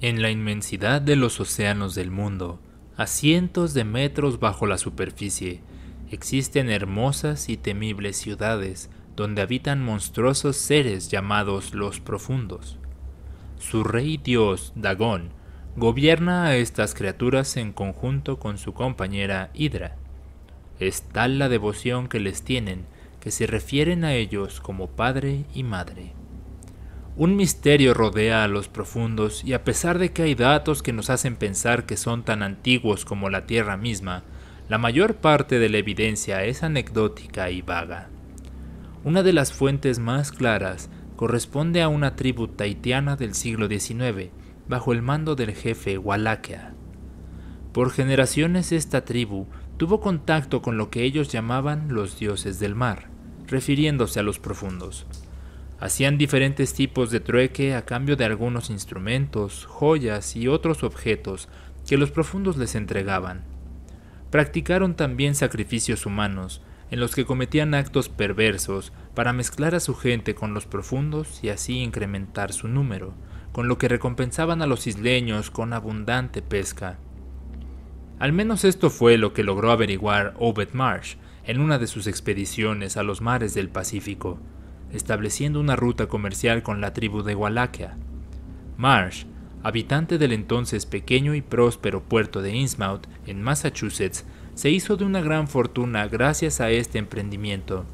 En la inmensidad de los océanos del mundo, a cientos de metros bajo la superficie, existen hermosas y temibles ciudades donde habitan monstruosos seres llamados los profundos. Su rey dios, Dagón, gobierna a estas criaturas en conjunto con su compañera Hydra. Es tal la devoción que les tienen que se refieren a ellos como padre y madre. Un misterio rodea a los profundos y a pesar de que hay datos que nos hacen pensar que son tan antiguos como la Tierra misma, la mayor parte de la evidencia es anecdótica y vaga. Una de las fuentes más claras corresponde a una tribu taitiana del siglo XIX, bajo el mando del jefe Wallachia. Por generaciones esta tribu tuvo contacto con lo que ellos llamaban los dioses del mar, refiriéndose a los profundos. Hacían diferentes tipos de trueque a cambio de algunos instrumentos, joyas y otros objetos que los profundos les entregaban. Practicaron también sacrificios humanos, en los que cometían actos perversos para mezclar a su gente con los profundos y así incrementar su número, con lo que recompensaban a los isleños con abundante pesca. Al menos esto fue lo que logró averiguar Obed Marsh en una de sus expediciones a los mares del Pacífico estableciendo una ruta comercial con la tribu de Wallachia. Marsh, habitante del entonces pequeño y próspero puerto de Innsmouth, en Massachusetts, se hizo de una gran fortuna gracias a este emprendimiento.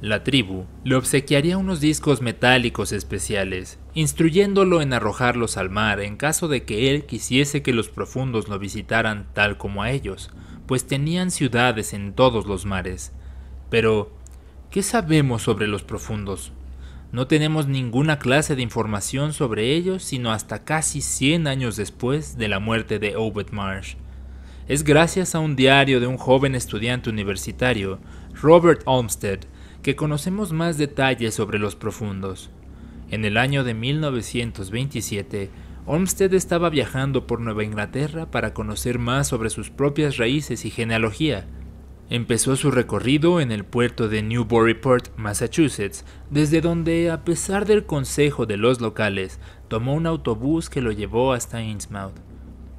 La tribu le obsequiaría unos discos metálicos especiales, instruyéndolo en arrojarlos al mar en caso de que él quisiese que los profundos lo visitaran tal como a ellos, pues tenían ciudades en todos los mares. Pero, ¿Qué sabemos sobre los profundos? No tenemos ninguna clase de información sobre ellos sino hasta casi 100 años después de la muerte de Obed Marsh. Es gracias a un diario de un joven estudiante universitario, Robert Olmsted, que conocemos más detalles sobre los profundos. En el año de 1927, Olmsted estaba viajando por Nueva Inglaterra para conocer más sobre sus propias raíces y genealogía, Empezó su recorrido en el puerto de Newburyport, Massachusetts, desde donde, a pesar del consejo de los locales, tomó un autobús que lo llevó hasta Innsmouth.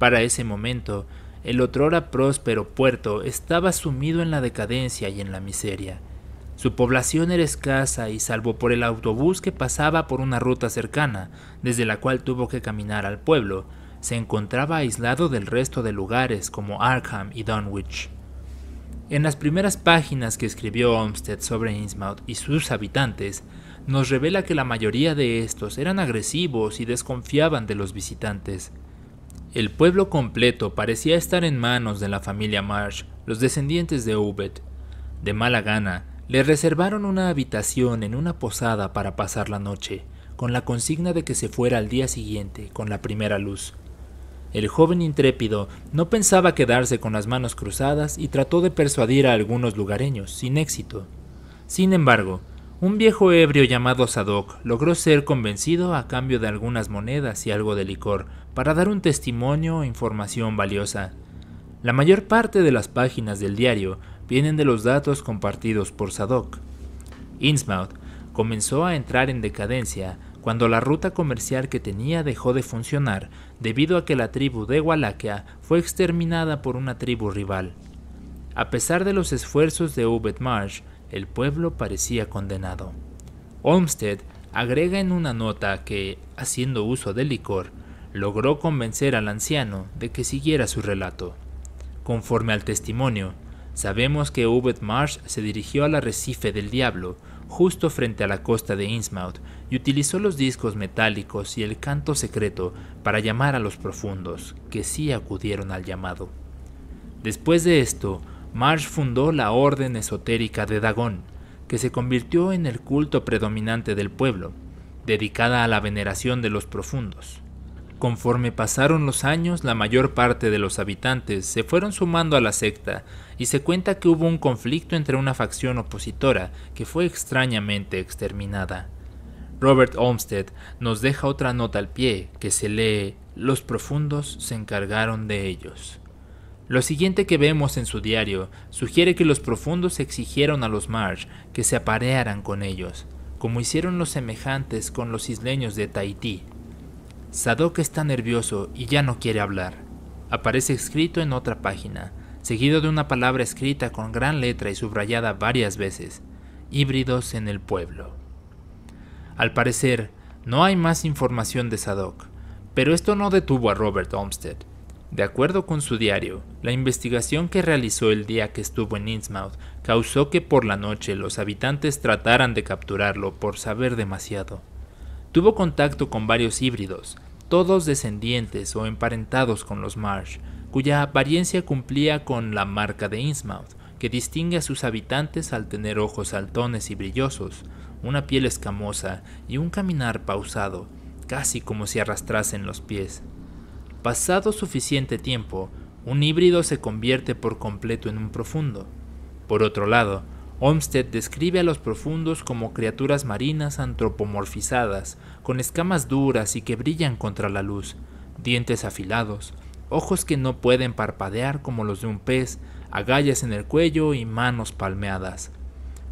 Para ese momento, el otrora próspero puerto estaba sumido en la decadencia y en la miseria. Su población era escasa y salvo por el autobús que pasaba por una ruta cercana, desde la cual tuvo que caminar al pueblo, se encontraba aislado del resto de lugares como Arkham y Dunwich. En las primeras páginas que escribió Olmsted sobre Innsmouth y sus habitantes, nos revela que la mayoría de estos eran agresivos y desconfiaban de los visitantes. El pueblo completo parecía estar en manos de la familia Marsh, los descendientes de Ubet. De mala gana, le reservaron una habitación en una posada para pasar la noche, con la consigna de que se fuera al día siguiente con la primera luz. El joven intrépido no pensaba quedarse con las manos cruzadas y trató de persuadir a algunos lugareños, sin éxito. Sin embargo, un viejo ebrio llamado Sadoc logró ser convencido a cambio de algunas monedas y algo de licor para dar un testimonio o e información valiosa. La mayor parte de las páginas del diario vienen de los datos compartidos por Sadoc. Innsmouth comenzó a entrar en decadencia cuando la ruta comercial que tenía dejó de funcionar debido a que la tribu de Wallachia fue exterminada por una tribu rival. A pesar de los esfuerzos de Ubet Marsh, el pueblo parecía condenado. Olmsted agrega en una nota que, haciendo uso de licor, logró convencer al anciano de que siguiera su relato. Conforme al testimonio, sabemos que Ubet Marsh se dirigió al arrecife del diablo justo frente a la costa de Innsmouth y utilizó los discos metálicos y el canto secreto para llamar a los profundos, que sí acudieron al llamado. Después de esto, Marsh fundó la Orden Esotérica de Dagón, que se convirtió en el culto predominante del pueblo, dedicada a la veneración de los profundos. Conforme pasaron los años, la mayor parte de los habitantes se fueron sumando a la secta y se cuenta que hubo un conflicto entre una facción opositora que fue extrañamente exterminada. Robert Olmsted nos deja otra nota al pie que se lee Los profundos se encargaron de ellos. Lo siguiente que vemos en su diario sugiere que los profundos exigieron a los Marsh que se aparearan con ellos, como hicieron los semejantes con los isleños de Tahití. Sadok está nervioso y ya no quiere hablar. Aparece escrito en otra página, seguido de una palabra escrita con gran letra y subrayada varias veces. Híbridos en el pueblo. Al parecer, no hay más información de Sadok, pero esto no detuvo a Robert Olmsted. De acuerdo con su diario, la investigación que realizó el día que estuvo en Innsmouth causó que por la noche los habitantes trataran de capturarlo por saber demasiado. Tuvo contacto con varios híbridos, todos descendientes o emparentados con los Marsh, cuya apariencia cumplía con la marca de Innsmouth, que distingue a sus habitantes al tener ojos saltones y brillosos, una piel escamosa y un caminar pausado, casi como si arrastrasen los pies. Pasado suficiente tiempo, un híbrido se convierte por completo en un profundo. Por otro lado, Olmsted describe a los profundos como criaturas marinas antropomorfizadas, con escamas duras y que brillan contra la luz, dientes afilados, ojos que no pueden parpadear como los de un pez, agallas en el cuello y manos palmeadas.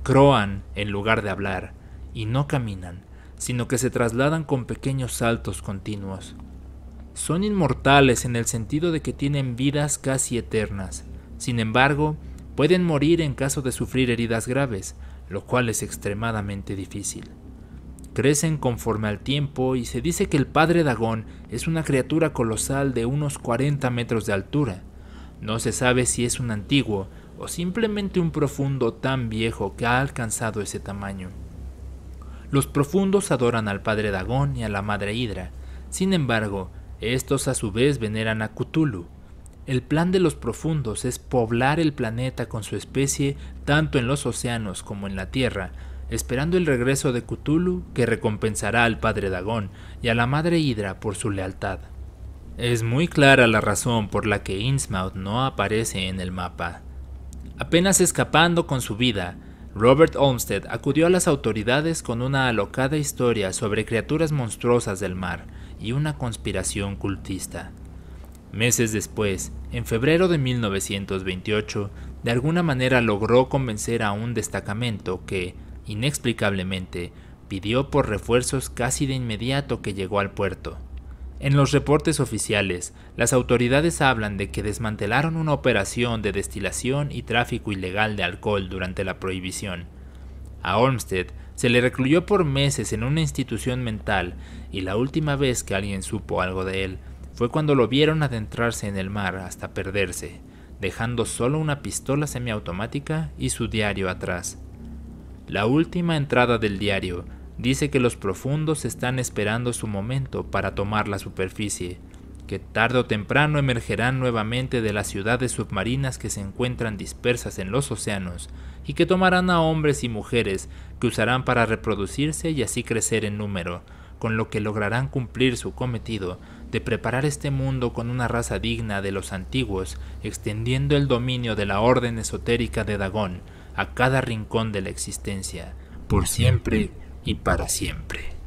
Croan en lugar de hablar, y no caminan, sino que se trasladan con pequeños saltos continuos. Son inmortales en el sentido de que tienen vidas casi eternas. Sin embargo, pueden morir en caso de sufrir heridas graves, lo cual es extremadamente difícil. Crecen conforme al tiempo y se dice que el padre Dagón es una criatura colosal de unos 40 metros de altura. No se sabe si es un antiguo o simplemente un profundo tan viejo que ha alcanzado ese tamaño. Los profundos adoran al padre Dagón y a la madre Hidra. Sin embargo, estos a su vez veneran a Cthulhu, el plan de los profundos es poblar el planeta con su especie tanto en los océanos como en la Tierra, esperando el regreso de Cthulhu que recompensará al padre Dagón y a la madre Hydra por su lealtad. Es muy clara la razón por la que Innsmouth no aparece en el mapa. Apenas escapando con su vida, Robert Olmsted acudió a las autoridades con una alocada historia sobre criaturas monstruosas del mar y una conspiración cultista. Meses después, en febrero de 1928, de alguna manera logró convencer a un destacamento que, inexplicablemente, pidió por refuerzos casi de inmediato que llegó al puerto. En los reportes oficiales, las autoridades hablan de que desmantelaron una operación de destilación y tráfico ilegal de alcohol durante la prohibición. A Olmsted se le recluyó por meses en una institución mental y la última vez que alguien supo algo de él fue cuando lo vieron adentrarse en el mar hasta perderse, dejando solo una pistola semiautomática y su diario atrás. La última entrada del diario dice que los profundos están esperando su momento para tomar la superficie, que tarde o temprano emergerán nuevamente de las ciudades submarinas que se encuentran dispersas en los océanos y que tomarán a hombres y mujeres que usarán para reproducirse y así crecer en número, con lo que lograrán cumplir su cometido de preparar este mundo con una raza digna de los antiguos, extendiendo el dominio de la orden esotérica de Dagón a cada rincón de la existencia, por siempre y para siempre.